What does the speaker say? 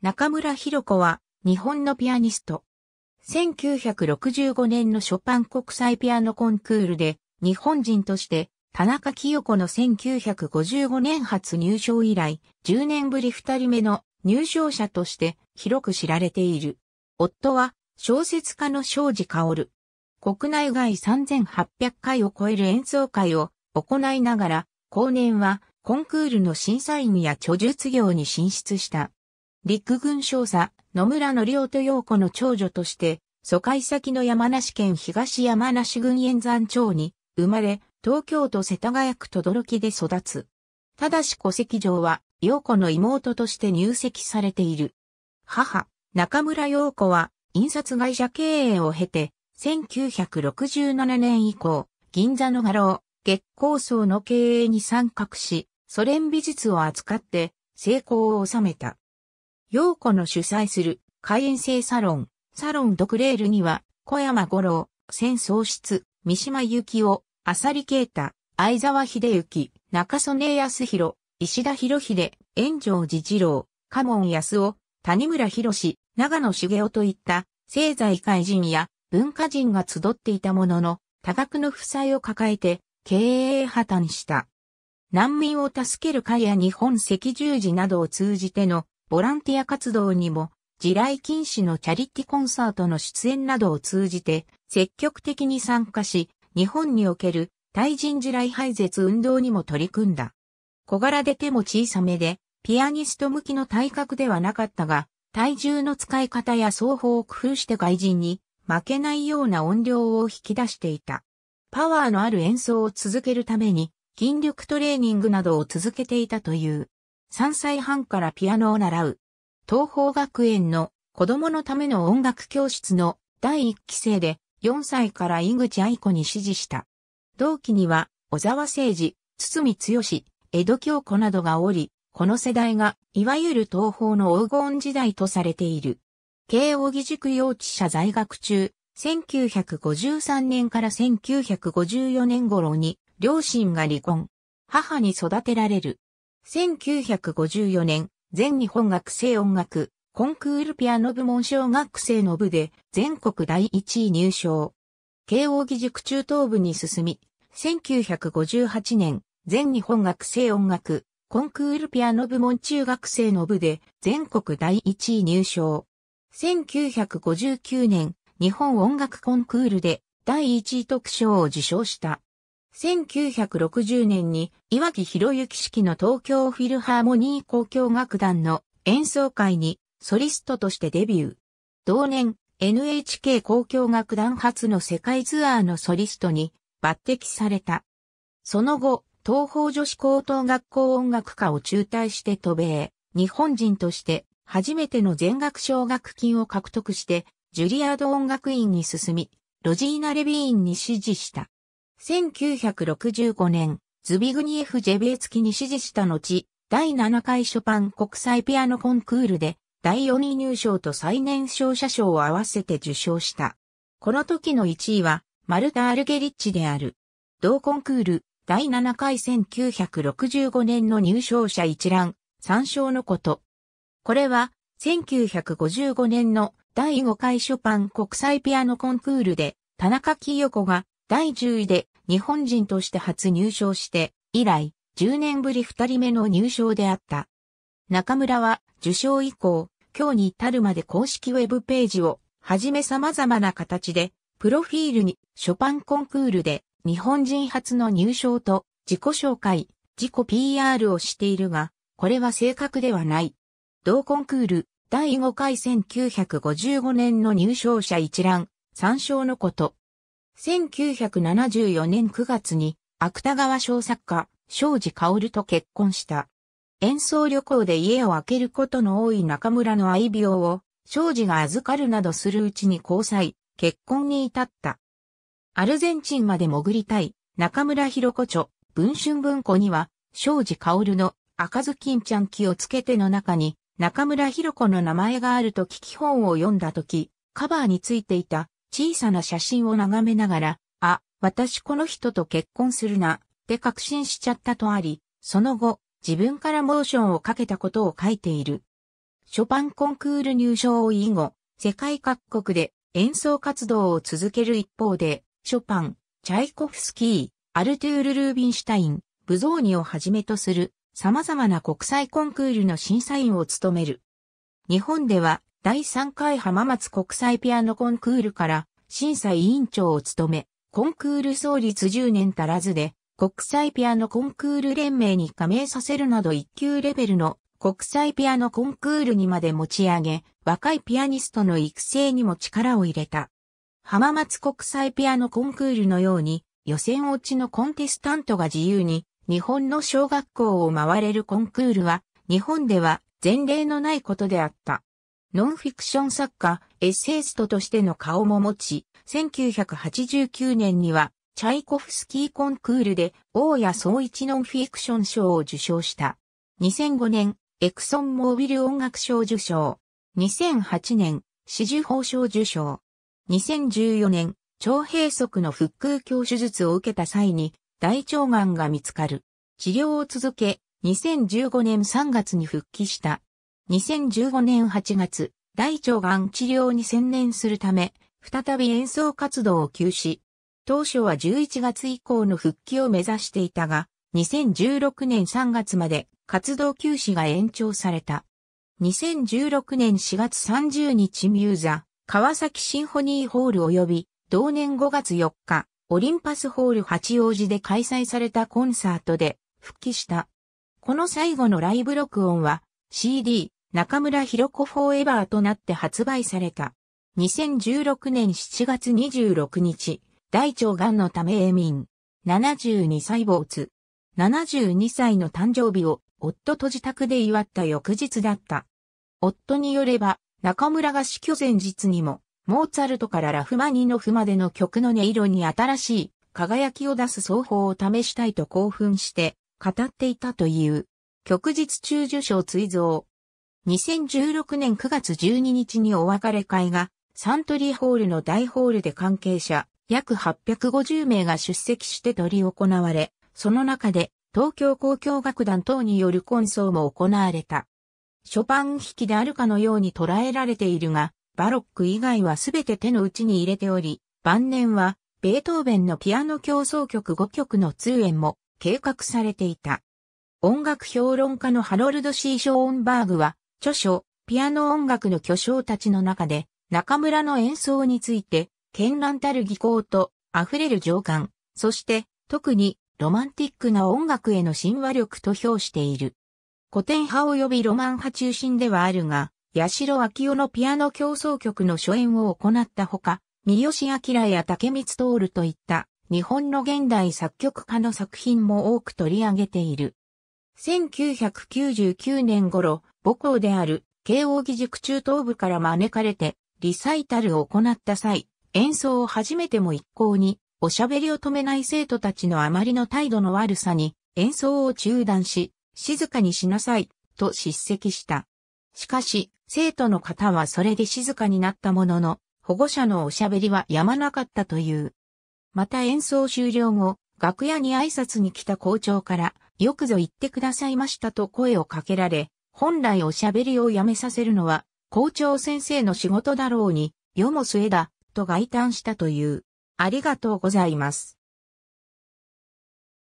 中村弘子は日本のピアニスト。1965年のショパン国際ピアノコンクールで日本人として田中清子の1955年初入賞以来10年ぶり2人目の入賞者として広く知られている。夫は小説家の庄司薫。国内外3800回を超える演奏会を行いながら後年はコンクールの審査員や著述業に進出した。陸軍少佐、野村の良と陽子の長女として、疎開先の山梨県東山梨郡燕山町に生まれ、東京都世田谷区とどろきで育つ。ただし戸籍上は、陽子の妹として入籍されている。母、中村陽子は、印刷会社経営を経て、1967年以降、銀座の画廊、月光荘の経営に参画し、ソ連美術を扱って成功を収めた。陽子の主催する会員制サロン、サロンドクレールには、小山五郎、戦創室、三島幸紀夫、浅利啓太、相沢秀幸、中曽根康弘、石田博秀、炎上寺次郎、加門康夫、谷村博士、長野茂雄といった政財界人や文化人が集っていたものの、多額の負債を抱えて経営破綻した。難民を助ける会や日本赤十字などを通じてのボランティア活動にも、地雷禁止のチャリティコンサートの出演などを通じて、積極的に参加し、日本における対人地雷廃絶運動にも取り組んだ。小柄で手も小さめで、ピアニスト向きの体格ではなかったが、体重の使い方や双方を工夫して外人に負けないような音量を引き出していた。パワーのある演奏を続けるために筋力トレーニングなどを続けていたという。3歳半からピアノを習う。東方学園の子供のための音楽教室の第1期生で4歳から井口愛子に指示した。同期には小沢誠二、堤剛、江戸京子などがおり、この世代がいわゆる東方の黄金時代とされている。慶應義塾幼稚舎在学中、1953年から1954年頃に両親が離婚。母に育てられる。1954年、全日本学生音楽、コンクールピアノ部門小学生の部で全国第1位入賞。慶応義塾中等部に進み、1958年、全日本学生音楽、コンクールピアノ部門中学生の部で全国第1位入賞。1959年、日本音楽コンクールで第1位特賞を受賞した。1960年に岩木博之式の東京フィルハーモニー交響楽団の演奏会にソリストとしてデビュー。同年 NHK 交響楽団初の世界ツアーのソリストに抜擢された。その後、東方女子高等学校音楽科を中退して渡米、日本人として初めての全額奨学金を獲得して、ジュリアード音楽院に進み、ロジーナ・レビーンに支持した。1965年、ズビグニエフ・ジェベーツキに支持した後、第7回ショパン国際ピアノコンクールで、第4位入賞と最年少者賞を合わせて受賞した。この時の1位は、マルタ・アルゲリッチである。同コンクール、第7回1965年の入賞者一覧、参照のこと。これは、1955年の第5回ショパン国際ピアノコンクールで、田中清子が第10位で日本人として初入賞して、以来、10年ぶり2人目の入賞であった。中村は受賞以降、今日に至るまで公式ウェブページをはじめ様々な形で、プロフィールにショパンコンクールで日本人初の入賞と自己紹介、自己 PR をしているが、これは正確ではない。同コンクール第5回1955年の入賞者一覧、参照のこと。1974年9月に芥川賞作家、庄司薫と結婚した。演奏旅行で家を空けることの多い中村の愛病を、庄司が預かるなどするうちに交際、結婚に至った。アルゼンチンまで潜りたい、中村博子著、文春文庫には、庄司薫の赤ずきんちゃん気をつけての中に、中村博子の名前があると聞き本を読んだ時、カバーについていた小さな写真を眺めながら、あ、私この人と結婚するな、って確信しちゃったとあり、その後、自分からモーションをかけたことを書いている。ショパンコンクール入賞を以後、世界各国で演奏活動を続ける一方で、ショパン、チャイコフスキー、アルトゥール・ルービンシュタイン、ブゾーニをはじめとする様々な国際コンクールの審査員を務める。日本では第3回浜松国際ピアノコンクールから審査委員長を務め、コンクール創立10年足らずで国際ピアノコンクール連盟に加盟させるなど一級レベルの国際ピアノコンクールにまで持ち上げ、若いピアニストの育成にも力を入れた。浜松国際ピアノコンクールのように予選落ちのコンテスタントが自由に日本の小学校を回れるコンクールは日本では前例のないことであった。ノンフィクション作家、エッセイストとしての顔も持ち、1989年には、チャイコフスキーコンクールで、大谷総一ノンフィクション賞を受賞した。2005年、エクソンモービル音楽賞受賞。2008年、四十法賞受賞。2014年、腸閉塞の腹腔鏡手術を受けた際に、大腸がんが見つかる。治療を続け、2015年3月に復帰した。2015年8月、大腸がん治療に専念するため、再び演奏活動を休止。当初は11月以降の復帰を目指していたが、2016年3月まで活動休止が延長された。2016年4月30日ミューザ、川崎シンフォニーホール及び、同年5月4日、オリンパスホール八王子で開催されたコンサートで復帰した。この最後のライブ録音は CD、中村弘子フォーエバーとなって発売された。2016年7月26日、大腸がんのため永眠。72歳没。72歳の誕生日を夫と自宅で祝った翌日だった。夫によれば、中村が死去前日にも、モーツァルトからラフマニノフまでの曲の音色に新しい輝きを出す奏法を試したいと興奮して語っていたという。曲日中受賞追贈、2016年9月12日にお別れ会がサントリーホールの大ホールで関係者約850名が出席して取り行われ、その中で東京交響楽団等による混奏も行われた。ショパン弾きであるかのように捉えられているが、バロック以外はすべて手の内に入れており、晩年はベートーベンのピアノ競争曲5曲の通演も計画されていた。音楽評論家のハロルド・シー・ショーンバーグは、著書、ピアノ音楽の巨匠たちの中で、中村の演奏について、絢爛たる技巧と溢れる情感、そして特にロマンティックな音楽への神話力と評している。古典派及びロマン派中心ではあるが、八代明夫のピアノ競争曲の初演を行ったほか、三好明や竹光徹といった日本の現代作曲家の作品も多く取り上げている。1999年頃、母校である慶応義塾中等部から招かれてリサイタルを行った際、演奏を始めても一向におしゃべりを止めない生徒たちのあまりの態度の悪さに演奏を中断し、静かにしなさい、と叱責した。しかし、生徒の方はそれで静かになったものの、保護者のおしゃべりはやまなかったという。また演奏終了後、楽屋に挨拶に来た校長から、よくぞ言ってくださいましたと声をかけられ、本来おしゃべりをやめさせるのは、校長先生の仕事だろうに、世も末だ、と外嘆したという。ありがとうございます。